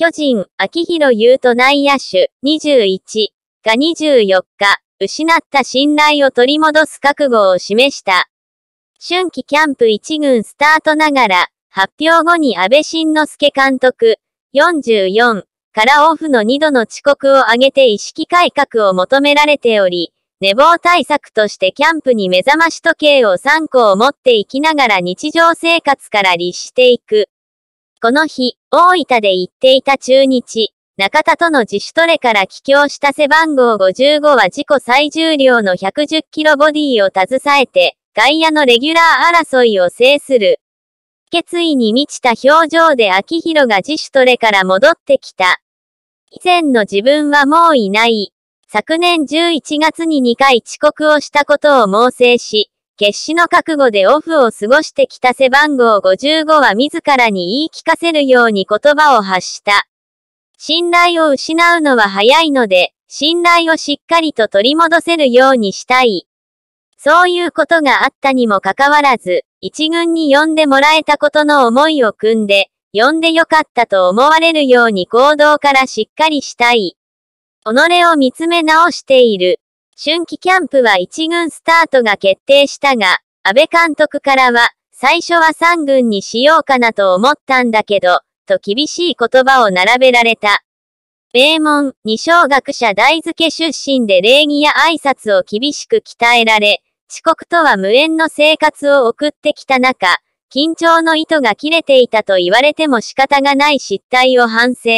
巨人、秋広優と内野手、21が24日、失った信頼を取り戻す覚悟を示した。春季キャンプ1軍スタートながら、発表後に安倍晋之助監督、44からオフの2度の遅刻を挙げて意識改革を求められており、寝坊対策としてキャンプに目覚まし時計を3個を持っていきながら日常生活から律していく。この日、大分で行っていた中日、中田との自主トレから帰郷した背番号55は自己最重量の110キロボディを携えて、外野のレギュラー争いを制する。決意に満ちた表情で秋広が自主トレから戻ってきた。以前の自分はもういない。昨年11月に2回遅刻をしたことを猛省し、決死の覚悟でオフを過ごしてきた背番号55は自らに言い聞かせるように言葉を発した。信頼を失うのは早いので、信頼をしっかりと取り戻せるようにしたい。そういうことがあったにもかかわらず、一軍に呼んでもらえたことの思いを組んで、呼んでよかったと思われるように行動からしっかりしたい。己を見つめ直している。春季キャンプは1軍スタートが決定したが、安倍監督からは、最初は3軍にしようかなと思ったんだけど、と厳しい言葉を並べられた。名門、二小学者大付出身で礼儀や挨拶を厳しく鍛えられ、遅刻とは無縁の生活を送ってきた中、緊張の糸が切れていたと言われても仕方がない失態を反省。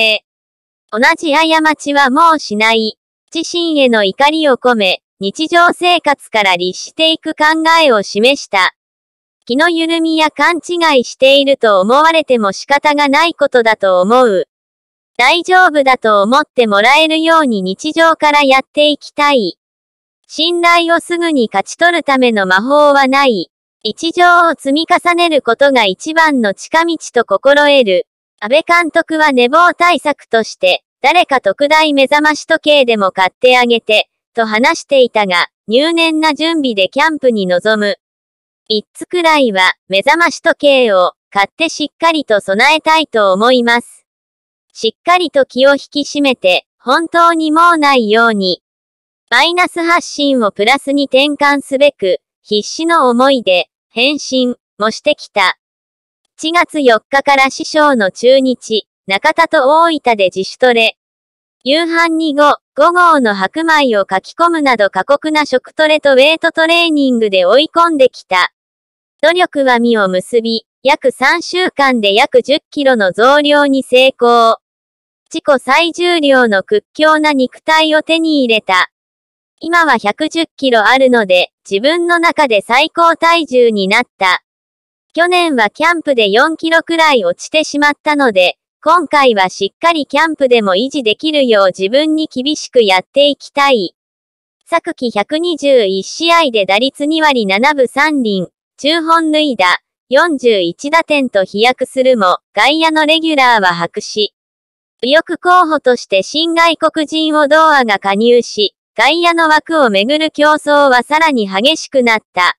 同じ過ちはもうしない。自身への怒りを込め、日常生活から立していく考えを示した。気の緩みや勘違いしていると思われても仕方がないことだと思う。大丈夫だと思ってもらえるように日常からやっていきたい。信頼をすぐに勝ち取るための魔法はない。日常を積み重ねることが一番の近道と心得る。安倍監督は寝坊対策として、誰か特大目覚まし時計でも買ってあげて、と話していたが、入念な準備でキャンプに臨む。一つくらいは、目覚まし時計を、買ってしっかりと備えたいと思います。しっかりと気を引き締めて、本当にもうないように。マイナス発信をプラスに転換すべく、必死の思いで、返信もしてきた。1月4日から師匠の中日、中田と大分で自主トレ。夕飯に5、5号の白米を書き込むなど過酷な食トレとウェイトトレーニングで追い込んできた。努力は実を結び、約3週間で約10キロの増量に成功。自己最重量の屈強な肉体を手に入れた。今は110キロあるので、自分の中で最高体重になった。去年はキャンプで4キロくらい落ちてしまったので、今回はしっかりキャンプでも維持できるよう自分に厳しくやっていきたい。昨季121試合で打率2割7分3厘、中本い打、41打点と飛躍するも、外野のレギュラーは白紙。右翼候補として新外国人をドアが加入し、外野の枠をめぐる競争はさらに激しくなった。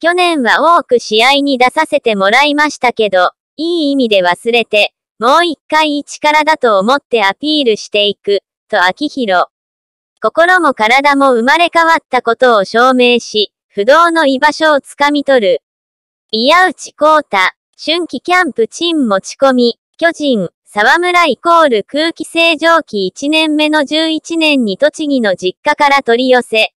去年は多く試合に出させてもらいましたけど、いい意味で忘れて、もう一回一からだと思ってアピールしていく、と秋広。心も体も生まれ変わったことを証明し、不動の居場所をつかみ取る。宮内光太、春季キャンプチン持ち込み、巨人、沢村イコール空気清浄機1年目の11年に栃木の実家から取り寄せ、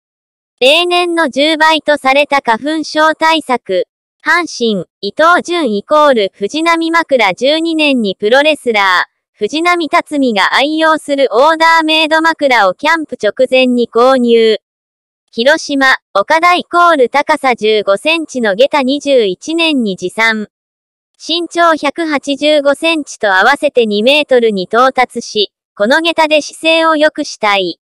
例年の10倍とされた花粉症対策、阪神、伊藤淳イコール藤波枕12年にプロレスラー、藤波辰美が愛用するオーダーメイド枕をキャンプ直前に購入。広島、岡田イコール高さ15センチの下駄21年に持参。身長185センチと合わせて2メートルに到達し、この下駄で姿勢を良くしたい。